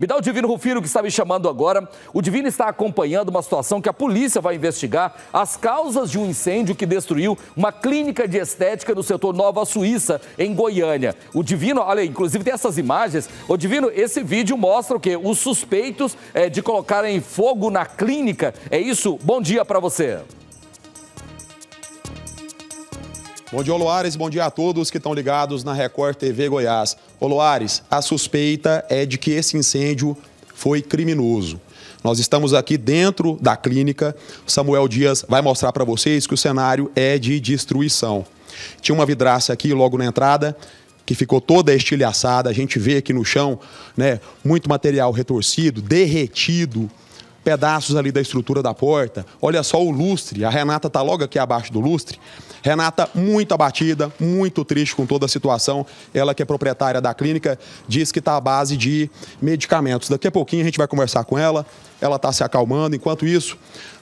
Me dá o Divino Rufino que está me chamando agora. O Divino está acompanhando uma situação que a polícia vai investigar as causas de um incêndio que destruiu uma clínica de estética no setor Nova Suíça, em Goiânia. O Divino, olha, inclusive tem essas imagens. O Divino, esse vídeo mostra o quê? Os suspeitos é, de colocarem fogo na clínica. É isso? Bom dia para você. Bom dia, Oluares. Bom dia a todos que estão ligados na Record TV Goiás. Oluares, a suspeita é de que esse incêndio foi criminoso. Nós estamos aqui dentro da clínica. Samuel Dias vai mostrar para vocês que o cenário é de destruição. Tinha uma vidraça aqui logo na entrada que ficou toda estilhaçada. A gente vê aqui no chão, né, muito material retorcido, derretido, pedaços ali da estrutura da porta. Olha só o lustre. A Renata está logo aqui abaixo do lustre. Renata, muito abatida, muito triste com toda a situação. Ela que é proprietária da clínica, diz que está à base de medicamentos. Daqui a pouquinho a gente vai conversar com ela, ela está se acalmando. Enquanto isso,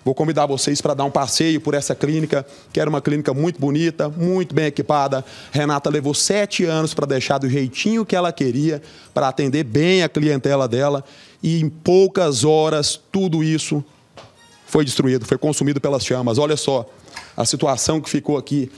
vou convidar vocês para dar um passeio por essa clínica, que era uma clínica muito bonita, muito bem equipada. Renata levou sete anos para deixar do jeitinho que ela queria, para atender bem a clientela dela. E em poucas horas, tudo isso foi destruído, foi consumido pelas chamas. Olha só a situação que ficou aqui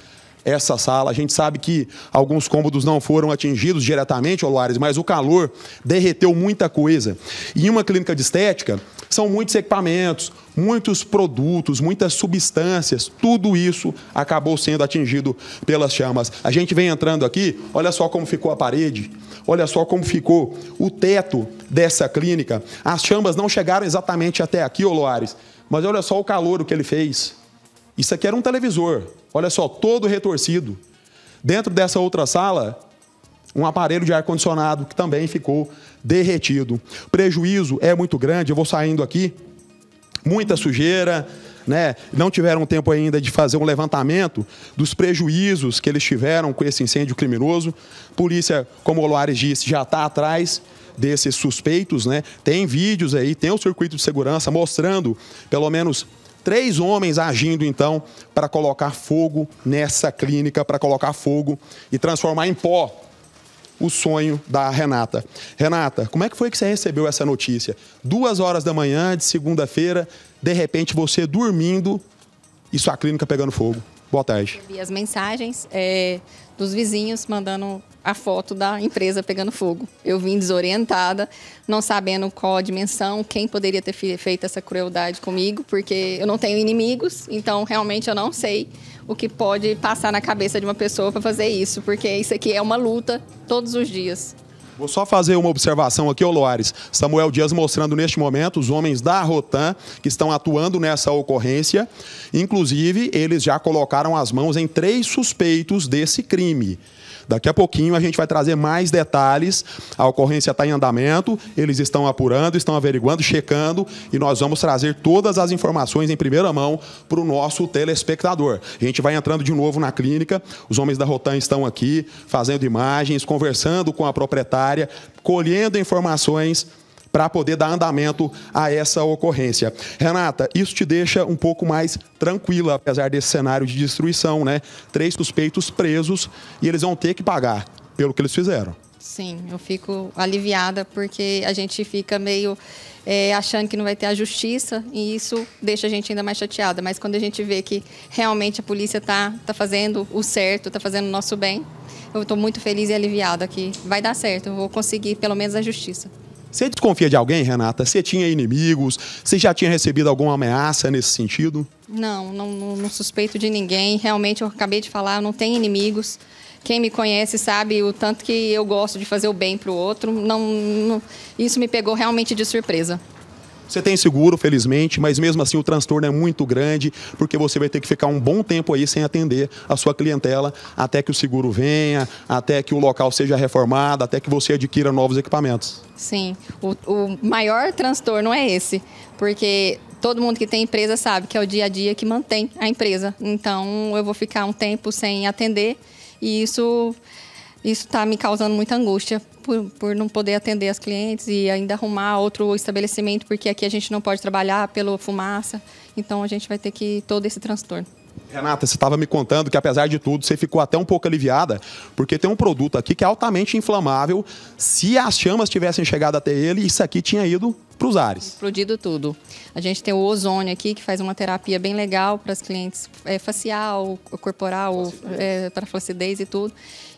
essa sala. A gente sabe que alguns cômodos não foram atingidos diretamente, Oluares, mas o calor derreteu muita coisa. E em uma clínica de estética, são muitos equipamentos, muitos produtos, muitas substâncias, tudo isso acabou sendo atingido pelas chamas. A gente vem entrando aqui, olha só como ficou a parede, olha só como ficou o teto dessa clínica. As chamas não chegaram exatamente até aqui, Olares mas olha só o calor que ele fez. Isso aqui era um televisor. Olha só, todo retorcido. Dentro dessa outra sala, um aparelho de ar-condicionado que também ficou derretido. Prejuízo é muito grande, eu vou saindo aqui. Muita sujeira, né? Não tiveram tempo ainda de fazer um levantamento dos prejuízos que eles tiveram com esse incêndio criminoso. Polícia, como o Loares disse, já está atrás desses suspeitos, né? Tem vídeos aí, tem o circuito de segurança mostrando pelo menos três homens agindo então para colocar fogo nessa clínica, para colocar fogo e transformar em pó o sonho da Renata. Renata, como é que foi que você recebeu essa notícia? Duas horas da manhã de segunda-feira, de repente você dormindo e sua clínica pegando fogo. Boa tarde. Vi as mensagens é, dos vizinhos mandando a foto da empresa pegando fogo. Eu vim desorientada, não sabendo qual a dimensão, quem poderia ter feito essa crueldade comigo, porque eu não tenho inimigos, então realmente eu não sei o que pode passar na cabeça de uma pessoa para fazer isso, porque isso aqui é uma luta todos os dias. Vou só fazer uma observação aqui, Oloares. Samuel Dias mostrando neste momento os homens da Rotan que estão atuando nessa ocorrência. Inclusive, eles já colocaram as mãos em três suspeitos desse crime. Daqui a pouquinho a gente vai trazer mais detalhes. A ocorrência está em andamento, eles estão apurando, estão averiguando, checando e nós vamos trazer todas as informações em primeira mão para o nosso telespectador. A gente vai entrando de novo na clínica, os homens da Rotan estão aqui fazendo imagens, conversando com a proprietária, colhendo informações para poder dar andamento a essa ocorrência. Renata, isso te deixa um pouco mais tranquila, apesar desse cenário de destruição, né? Três suspeitos presos e eles vão ter que pagar pelo que eles fizeram. Sim, eu fico aliviada porque a gente fica meio é, achando que não vai ter a justiça e isso deixa a gente ainda mais chateada. Mas quando a gente vê que realmente a polícia está tá fazendo o certo, está fazendo o nosso bem, eu estou muito feliz e aliviada que vai dar certo, eu vou conseguir pelo menos a justiça. Você desconfia de alguém, Renata? Você tinha inimigos? Você já tinha recebido alguma ameaça nesse sentido? Não, não, não, suspeito de ninguém. Realmente, eu acabei de falar, não tenho inimigos. Quem me conhece sabe o tanto que eu gosto de fazer o bem para o outro. Não, não, isso me pegou realmente de surpresa. Você tem seguro, felizmente, mas mesmo assim o transtorno é muito grande, porque você vai ter que ficar um bom tempo aí sem atender a sua clientela até que o seguro venha, até que o local seja reformado, até que você adquira novos equipamentos. Sim, o, o maior transtorno é esse, porque todo mundo que tem empresa sabe que é o dia a dia que mantém a empresa. Então eu vou ficar um tempo sem atender e isso isso está me causando muita angústia por, por, não poder atender as clientes e ainda arrumar outro estabelecimento, porque aqui a gente não pode trabalhar pela fumaça. Então a gente vai ter que todo esse transtorno. Renata, você estava me contando que apesar de tudo você ficou até um pouco aliviada, porque tem um produto aqui que é altamente inflamável. Se as chamas tivessem chegado até ele, isso aqui tinha ido para os ares. Explodido tudo. A gente tem o ozônio aqui, que faz uma terapia bem legal para as clientes é, facial, corporal, é, para flacidez e tudo.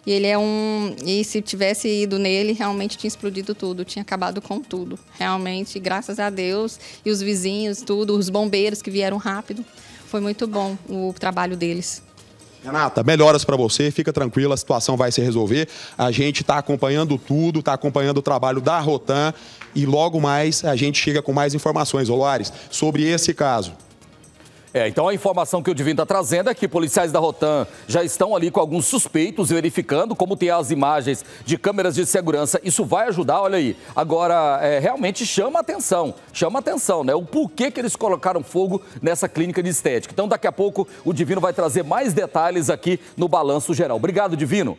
E ele é um. E se tivesse ido nele, realmente tinha explodido tudo, tinha acabado com tudo. Realmente, graças a Deus. E os vizinhos, tudo, os bombeiros que vieram rápido. Foi muito bom o trabalho deles. Renata, melhoras para você, fica tranquila, a situação vai se resolver. A gente está acompanhando tudo, está acompanhando o trabalho da Rotan e logo mais a gente chega com mais informações, Olares, sobre esse caso. É, então a informação que o Divino está trazendo é que policiais da Rotan já estão ali com alguns suspeitos verificando como tem as imagens de câmeras de segurança. Isso vai ajudar, olha aí. Agora, é, realmente chama atenção, chama atenção, né? O porquê que eles colocaram fogo nessa clínica de estética. Então, daqui a pouco, o Divino vai trazer mais detalhes aqui no Balanço Geral. Obrigado, Divino.